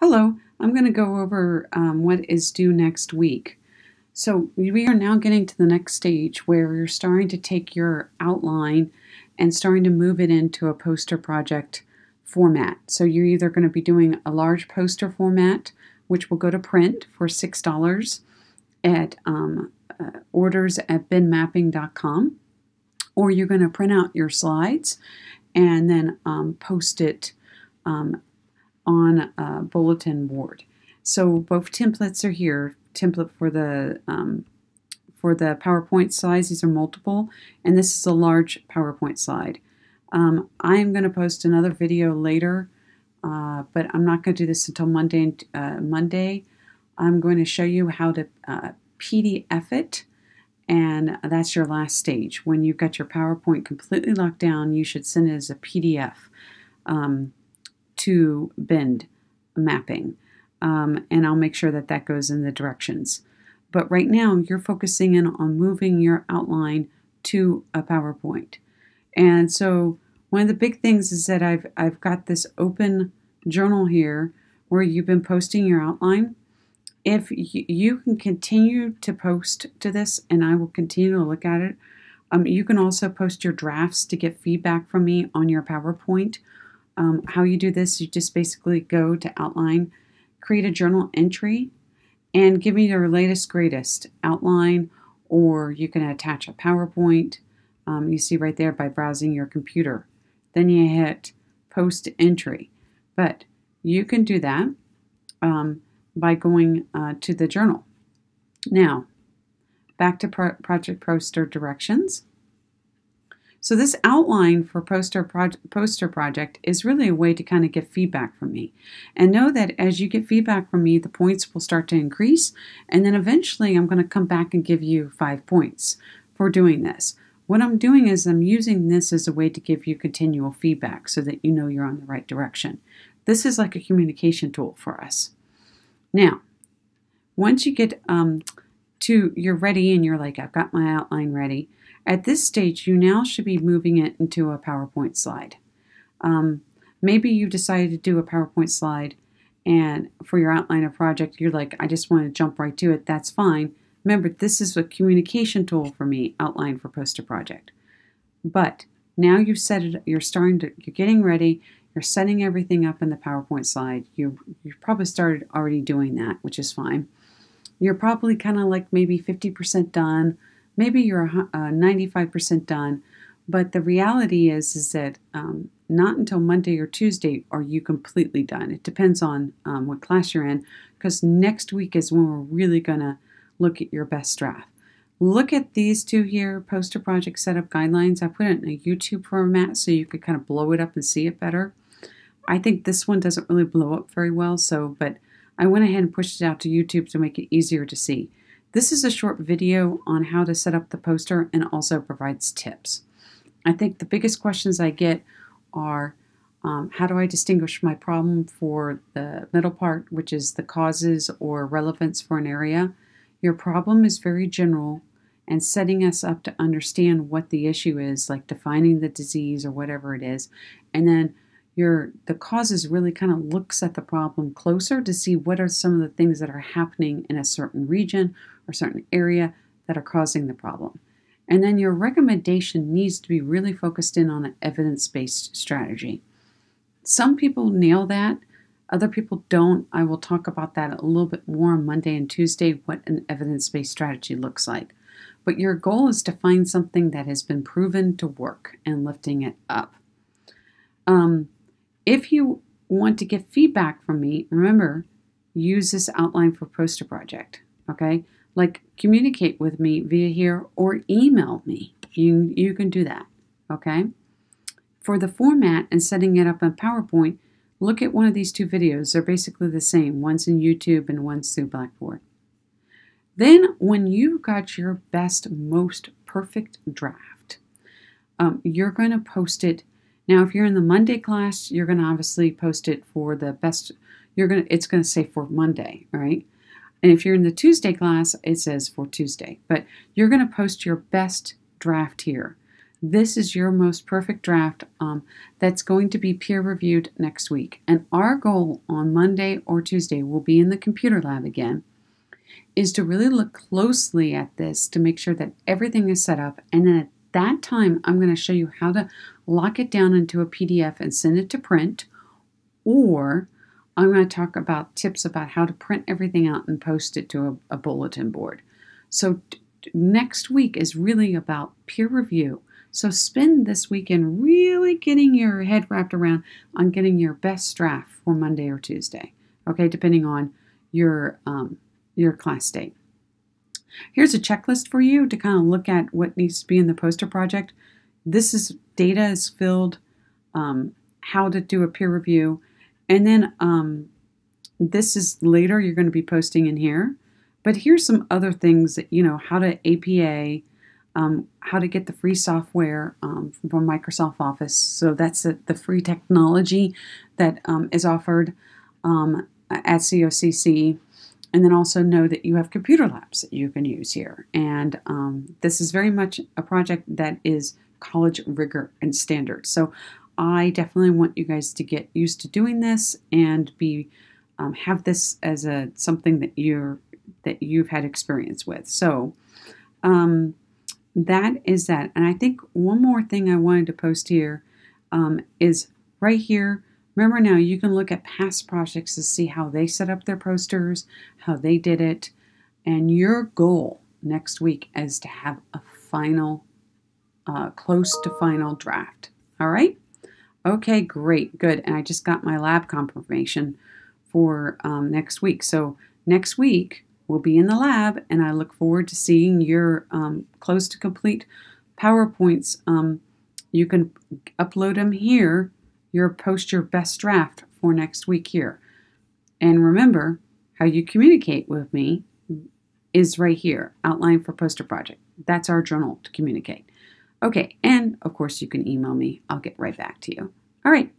Hello, I'm going to go over um, what is due next week. So we are now getting to the next stage where you're starting to take your outline and starting to move it into a poster project format. So you're either going to be doing a large poster format, which will go to print for $6 at um, uh, orders at binmapping.com, or you're going to print out your slides and then um, post it um, on a bulletin board. So both templates are here, template for the um, for the PowerPoint slides, these are multiple, and this is a large PowerPoint slide. Um, I am going to post another video later, uh, but I'm not going to do this until Monday. Uh, Monday, I'm going to show you how to uh, PDF it, and that's your last stage. When you've got your PowerPoint completely locked down, you should send it as a PDF. Um, to bend mapping. Um, and I'll make sure that that goes in the directions. But right now, you're focusing in on moving your outline to a PowerPoint. And so, one of the big things is that I've, I've got this open journal here where you've been posting your outline. If you, can continue to post to this, and I will continue to look at it, um, you can also post your drafts to get feedback from me on your PowerPoint um, how you do this, you just basically go to outline, create a journal entry, and give me your latest, greatest outline, or you can attach a PowerPoint. Um, you see right there by browsing your computer. Then you hit post entry. But you can do that um, by going uh, to the journal. Now, back to Pro Project Poster directions. So this outline for poster pro poster project is really a way to kind of get feedback from me. And know that as you get feedback from me, the points will start to increase and then eventually I'm going to come back and give you 5 points for doing this. What I'm doing is I'm using this as a way to give you continual feedback so that you know you're on the right direction. This is like a communication tool for us. Now, once you get um, to you're ready and you're like, I've got my outline ready, at this stage, you now should be moving it into a PowerPoint slide. Um, maybe you decided to do a PowerPoint slide and for your outline of project, you're like, I just want to jump right to it. That's fine. Remember, this is a communication tool for me, outline for poster project. But now you've set it, you're starting to, you're getting ready, you're setting everything up in the PowerPoint slide. You, you've probably started already doing that, which is fine. You're probably kind of like maybe 50% done maybe you're 95% uh, done, but the reality is is that um, not until Monday or Tuesday are you completely done. It depends on um, what class you're in, because next week is when we're really gonna look at your best draft. Look at these two here, poster project setup guidelines. I put it in a YouTube format so you could kind of blow it up and see it better. I think this one doesn't really blow up very well, so but I went ahead and pushed it out to YouTube to make it easier to see. This is a short video on how to set up the poster and also provides tips. I think the biggest questions I get are um, how do I distinguish my problem for the middle part, which is the causes or relevance for an area? Your problem is very general and setting us up to understand what the issue is, like defining the disease or whatever it is, and then your the causes really kind of looks at the problem closer to see what are some of the things that are happening in a certain region or certain area that are causing the problem. And then your recommendation needs to be really focused in on an evidence-based strategy. Some people nail that, other people don't. I will talk about that a little bit more on Monday and Tuesday what an evidence-based strategy looks like. But your goal is to find something that has been proven to work and lifting it up. Um, if you want to get feedback from me, remember, use this outline for poster project, okay? Like communicate with me via here or email me. You, you can do that, okay? For the format and setting it up in PowerPoint, look at one of these two videos. They're basically the same. One's in YouTube and one's through Blackboard. Then when you've got your best, most perfect draft, um, you're going to post it now, if you're in the Monday class, you're going to obviously post it for the best. You're going to, it's going to say for Monday, right? And if you're in the Tuesday class, it says for Tuesday. But you're going to post your best draft here. This is your most perfect draft um, that's going to be peer reviewed next week. And our goal on Monday or Tuesday, we'll be in the computer lab again, is to really look closely at this to make sure that everything is set up. And then at that time, I'm going to show you how to lock it down into a PDF and send it to print, or I'm going to talk about tips about how to print everything out and post it to a, a bulletin board. So next week is really about peer review. So spend this weekend really getting your head wrapped around on getting your best draft for Monday or Tuesday. Okay, depending on your um, your class date. Here's a checklist for you to kind of look at what needs to be in the poster project. This is data is filled, um, how to do a peer review, and then um, this is later you're going to be posting in here. But here's some other things that, you know, how to APA, um, how to get the free software um, from Microsoft Office. So that's the, the free technology that um, is offered um, at COCC. And then also know that you have computer labs that you can use here. And um, this is very much a project that is college rigor and standards. So I definitely want you guys to get used to doing this and be um, have this as a something that you're that you've had experience with. So um, that is that. And I think one more thing I wanted to post here um, is right here Remember now, you can look at past projects to see how they set up their posters, how they did it, and your goal next week is to have a final, uh, close to final draft. All right? Okay, great, good. And I just got my lab confirmation for um, next week. So next week, we'll be in the lab, and I look forward to seeing your um, close to complete PowerPoints. Um, you can upload them here your post your best draft for next week here. And remember, how you communicate with me is right here, outline for poster project. That's our journal to communicate. Okay, and of course you can email me. I'll get right back to you. All right,